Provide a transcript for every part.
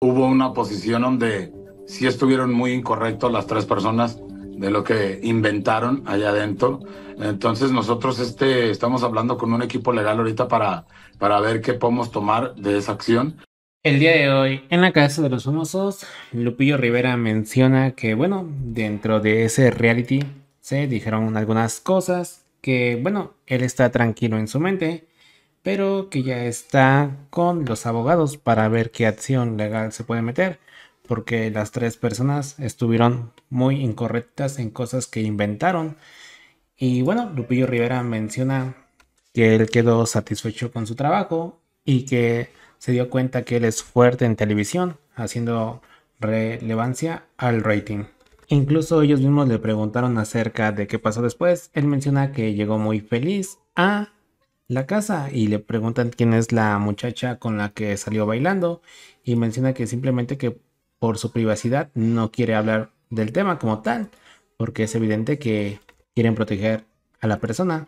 hubo una posición donde sí estuvieron muy incorrectos las tres personas de lo que inventaron allá adentro. Entonces nosotros este, estamos hablando con un equipo legal ahorita para, para ver qué podemos tomar de esa acción. El día de hoy, en la Casa de los Famosos, Lupillo Rivera menciona que, bueno, dentro de ese reality se dijeron algunas cosas que, bueno, él está tranquilo en su mente pero que ya está con los abogados para ver qué acción legal se puede meter, porque las tres personas estuvieron muy incorrectas en cosas que inventaron. Y bueno, Lupillo Rivera menciona que él quedó satisfecho con su trabajo y que se dio cuenta que él es fuerte en televisión, haciendo relevancia al rating. Incluso ellos mismos le preguntaron acerca de qué pasó después. Él menciona que llegó muy feliz a la casa y le preguntan quién es la muchacha con la que salió bailando y menciona que simplemente que por su privacidad no quiere hablar del tema como tal, porque es evidente que quieren proteger a la persona.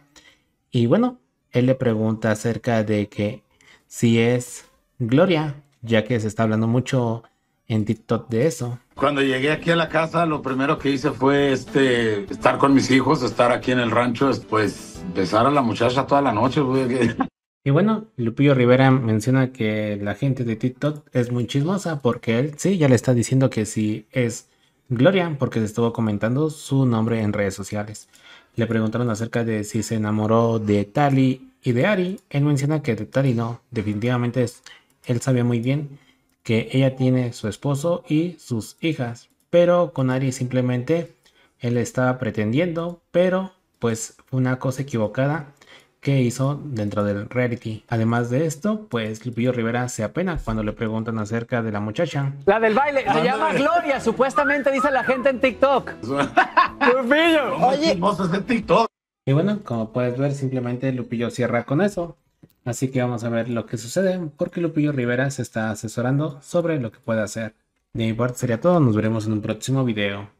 Y bueno, él le pregunta acerca de que si es Gloria, ya que se está hablando mucho en TikTok de eso. Cuando llegué aquí a la casa, lo primero que hice fue este estar con mis hijos, estar aquí en el rancho, después. Pues, besar a la muchacha toda la noche, Y bueno, Lupillo Rivera menciona que la gente de TikTok es muy chismosa porque él sí ya le está diciendo que sí es Gloria porque se estuvo comentando su nombre en redes sociales. Le preguntaron acerca de si se enamoró de Tali y de Ari. Él menciona que de Tali no, definitivamente es, él sabía muy bien que ella tiene su esposo y sus hijas, pero con Ari simplemente él estaba pretendiendo, pero pues fue una cosa equivocada que hizo dentro del reality. Además de esto, pues Lupillo Rivera se apena cuando le preguntan acerca de la muchacha. La del baile, se llama Gloria, supuestamente dice la gente en TikTok. Lupillo, oye. TikTok. Y bueno, como puedes ver, simplemente Lupillo cierra con eso. Así que vamos a ver lo que sucede, porque Lupillo Rivera se está asesorando sobre lo que puede hacer. De mi parte sería todo, nos veremos en un próximo video.